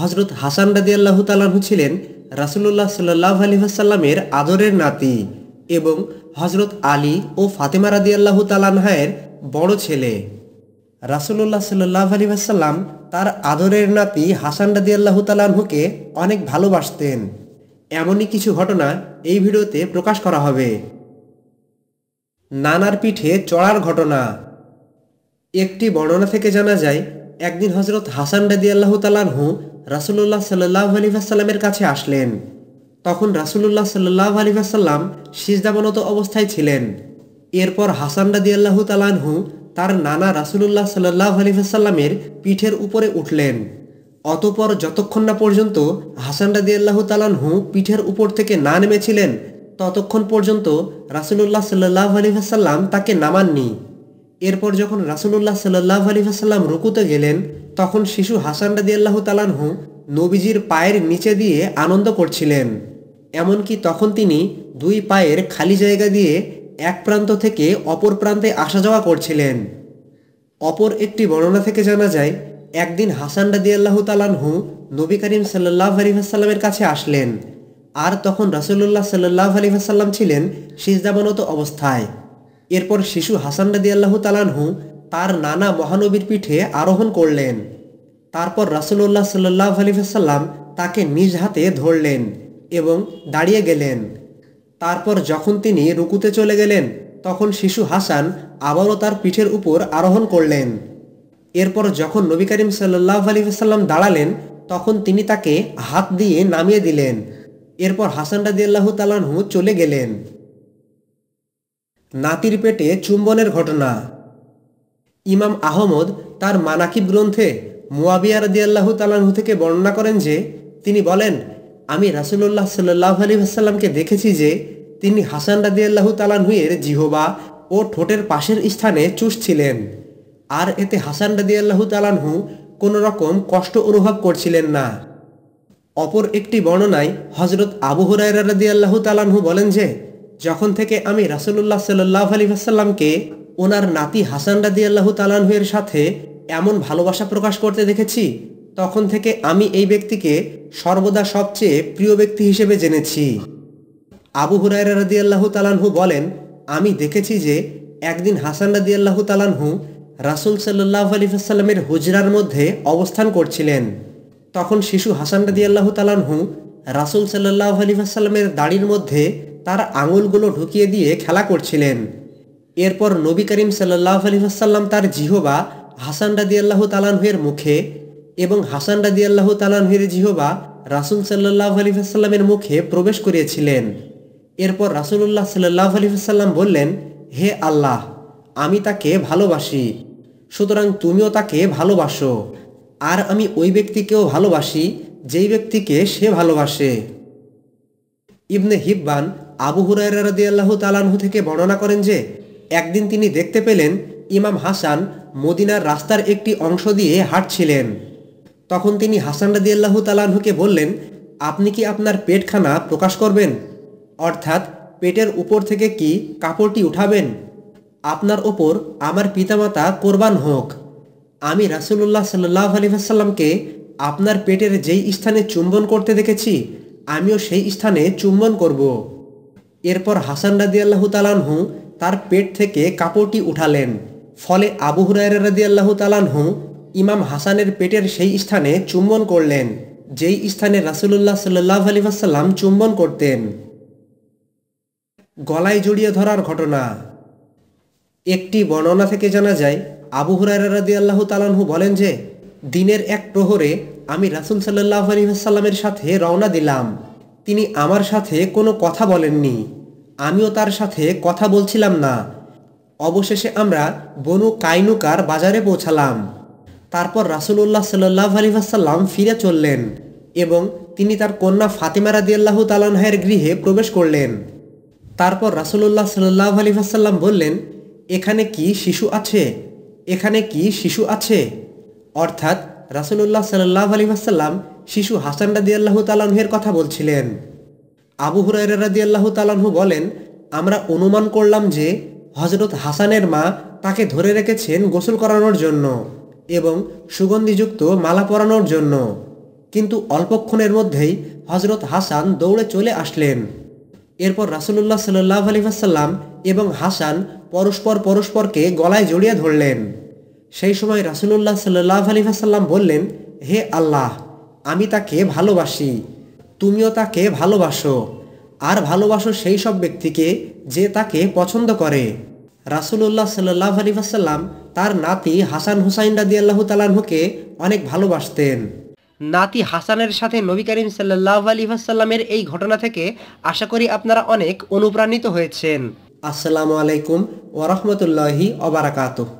হজরত হাসান রাজি আল্লাহ তালাহু ছিলেন রাসুল্লাহ সাল্লাহ আলী হাসাল্লামের আদরের নাতি এবং হজরত আলী ও ফাতেমা রাজি আল্লাহ তালানহায়ের বড় ছেলে রাসুল্লাহ সাল্লাহ আলী হাসাল্লাম তার আদরের নাতি হাসান রাজি আল্লাহ তালানহুকে অনেক ভালোবাসতেন এমনই কিছু ঘটনা এই ভিডিওতে প্রকাশ করা হবে নানার পিঠে চড়ার ঘটনা একটি বর্ণনা থেকে জানা যায় একদিন হজরত হাসান রাজি আল্লাহ তালানহু রাসুল্লাহ সাল্লাহ আলী কাছে আসলেন তখন রাসুল্লাহ সাল্লাহ আলী ভাসাল্লাম সিজদাবনত অবস্থায় ছিলেন এরপর হাসান রাজি আল্লাহ তালানহু তার নানা রাসুল্লাহ সাল্লাহ আলী পিঠের উপরে উঠলেন অতপর যতক্ষণ না পর্যন্ত হাসান রাজি আল্লাহ তালানহু পিঠের উপর থেকে না নেমেছিলেন ততক্ষণ পর্যন্ত রাসুল্লাহ সাল্লাহ আলী তাকে নামাননি এরপর যখন রাসুলুল্লাহ সাল্লাহ আলী আসাল্লাম রুকুতে গেলেন তখন শিশু হাসান রাজি আল্লাহ তালানহু নবীজির পায়ের নিচে দিয়ে আনন্দ করছিলেন এমনকি তখন তিনি দুই পায়ের খালি জায়গা দিয়ে এক প্রান্ত থেকে অপর প্রান্তে আসা যাওয়া করছিলেন অপর একটি বর্ণনা থেকে জানা যায় একদিন হাসান রাজি আল্লাহ তালানহু নবী করিম সাল্লাহ আলী আসাল্লামের কাছে আসলেন আর তখন রাসুল্লাহ সাল্লাহ আলী আসাল্লাম ছিলেন সিজদাবনত অবস্থায় এরপর শিশু হাসান রাদি আল্লাহ তালানহু তার নানা মহানবীর পিঠে আরোহণ করলেন তারপর রাসুল্লাহ সাল্লাহ আলিফাসাল্লাম তাকে নিজ হাতে ধরলেন এবং দাঁড়িয়ে গেলেন তারপর যখন তিনি রুকুতে চলে গেলেন তখন শিশু হাসান আবারও তার পিঠের উপর আরোহণ করলেন এরপর যখন নবী করিম সাল্লাহ আলিফাসাল্লাম দাঁড়ালেন তখন তিনি তাকে হাত দিয়ে নামিয়ে দিলেন এরপর হাসান আল্লাহ তালানহু চলে গেলেন নাতির পেটে চুম্বনের ঘটনা ইমাম আহমদ তার মানাকিব গ্রন্থে মুয়াবিয়া রদিয়াল্লাহু তালাহু থেকে বর্ণনা করেন যে তিনি বলেন আমি রাসুল্লাহ সাল্লাহ আলী আসাল্লামকে দেখেছি যে তিনি হাসান রাদিয়াল্লাহু তালাহুয়ের জিহবা ও ঠোঁটের পাশের স্থানে চুষছিলেন আর এতে হাসান রাদিয়াল্লাহু তালাহু কোনো রকম কষ্ট অনুভব করছিলেন না অপর একটি বর্ণনায় হজরত আবু হুরায়রা রাদিয়াল্লাহু তালাহু বলেন যে যখন থেকে আমি রাসুল্লাহ সাল্লাহ আলী আসাল্লামকে ওনার নাতি হাসান রাদি আল্লাহ তালানহুয়ের সাথে এমন ভালোবাসা প্রকাশ করতে দেখেছি তখন থেকে আমি এই ব্যক্তিকে সর্বদা সবচেয়ে প্রিয় ব্যক্তি হিসেবে জেনেছি আবু হুরায়রা রাদি আল্লাহ তালানহু বলেন আমি দেখেছি যে একদিন হাসান রাদি আল্লাহ তালানহু রাসুল সাল্লাহ আলী আসাল্লামের হুজরার মধ্যে অবস্থান করছিলেন তখন শিশু হাসান রাদি আল্লাহ তালানহু রাসুল সাল্লাহ আলী আসাল্লামের দাড়ির মধ্যে তার আঙুলগুলো ঢুকিয়ে দিয়ে খেলা করছিলেন এরপর নবী করিম সাল্লাহ আলহিহাসাল্লাম তার জিহবা হাসান রাদি আল্লাহ তালানহের মুখে এবং হাসান রাদি আল্লাহ তালানহের জিহবা রাসুল সাল্লাহ আলহিহাসাল্লামের মুখে প্রবেশ করিয়েছিলেন এরপর রাসুলুল্লাহ সাল্লাহ আলহিহাসাল্লাম বললেন হে আল্লাহ আমি তাকে ভালোবাসি সুতরাং তুমিও তাকে ভালোবাসো আর আমি ওই ব্যক্তিকেও ভালোবাসি যেই ব্যক্তিকে সে ভালোবাসে ইবনে হিব্বান আবু হুরায়রা রদি আল্লাহ তালানহু থেকে বর্ণনা করেন যে একদিন তিনি দেখতে পেলেন ইমাম হাসান মদিনার রাস্তার একটি অংশ দিয়ে হাঁটছিলেন তখন তিনি হাসান রাদি আল্লাহ তালানহুকে বললেন আপনি কি আপনার পেটখানা প্রকাশ করবেন অর্থাৎ পেটের উপর থেকে কি কাপড়টি উঠাবেন আপনার ওপর আমার পিতামাতা কোরবান হোক আমি রাসুল্লাহ সাল্লাহ আলিহাসাল্লামকে আপনার পেটের যেই স্থানে চুম্বন করতে দেখেছি আমিও সেই স্থানে চুম্বন করব এরপর হাসান রাদি আল্লাহ তালানহু তার পেট থেকে কাপড়টি উঠালেন ফলে আবু হুরায়রা রাজি আল্লাহ তালানহু ইমাম হাসানের পেটের সেই স্থানে চুম্বন করলেন যেই স্থানে রাসুলুল্লাহ সাল্লাহ আলী আসাল্লাম চুম্বন করতেন গলায় জড়িয়ে ধরার ঘটনা একটি বর্ণনা থেকে জানা যায় আবু হুরায়রা রাদি আল্লাহ তালানহু বলেন যে দিনের এক প্রহরে আমি রাসুল সাল্লাহ আলী আসাল্লামের সাথে রওনা দিলাম তিনি আমার সাথে কোনো কথা বলেননি আমিও তার সাথে কথা বলছিলাম না অবশেষে আমরা বনু কাইনুকার বাজারে পৌঁছালাম তারপর রাসুলুল্লাহ সাল্লাহ আলী ফিরে চললেন এবং তিনি তার কন্যা ফাতিমা রাদিয়াল্লাহ তালানহায়ের গৃহে প্রবেশ করলেন তারপর রাসুলুল্লাহ সাল্লাহ আলী বললেন এখানে কি শিশু আছে এখানে কি শিশু আছে অর্থাৎ রাসুলুল্লাহ সাল্লাহ আলী শিশু হাসান রাদি আল্লাহ তালানহের কথা বলছিলেন আবু হুরাইরা রাদি আল্লাহ তালানহু বলেন আমরা অনুমান করলাম যে হজরত হাসানের মা তাকে ধরে রেখেছেন গোসল করানোর জন্য এবং সুগন্ধিযুক্ত মালা পরানোর জন্য কিন্তু অল্পক্ষণের মধ্যেই হজরত হাসান দৌড়ে চলে আসলেন এরপর রাসুলুল্লাহ সাল্লাহ আলিফাসাল্লাম এবং হাসান পরস্পর পরস্পরকে গলায় জড়িয়ে ধরলেন সেই সময় রাসুলুল্লাহ সাল্লাহ আলিফাসাল্লাম বললেন হে আল্লাহ আমি তাকে ভালোবাসি তুমিও তাকে ভালোবাসো আর ভালোবাসো সেই সব ব্যক্তিকে যে তাকে পছন্দ করে রাসুলুল্লাহ সাল্লাহ আলী আসাল্লাম তার নাতি হাসান হুসাইন রাদি আল্লাহ তালানহুকে অনেক ভালোবাসতেন নাতি হাসানের সাথে নবী করিম সাল্লাহ আলী আসাল্লামের এই ঘটনা থেকে আশা করি আপনারা অনেক অনুপ্রাণিত হয়েছেন আসসালামু আলাইকুম ওরহমতুল্লাহি অবরাকাতুহ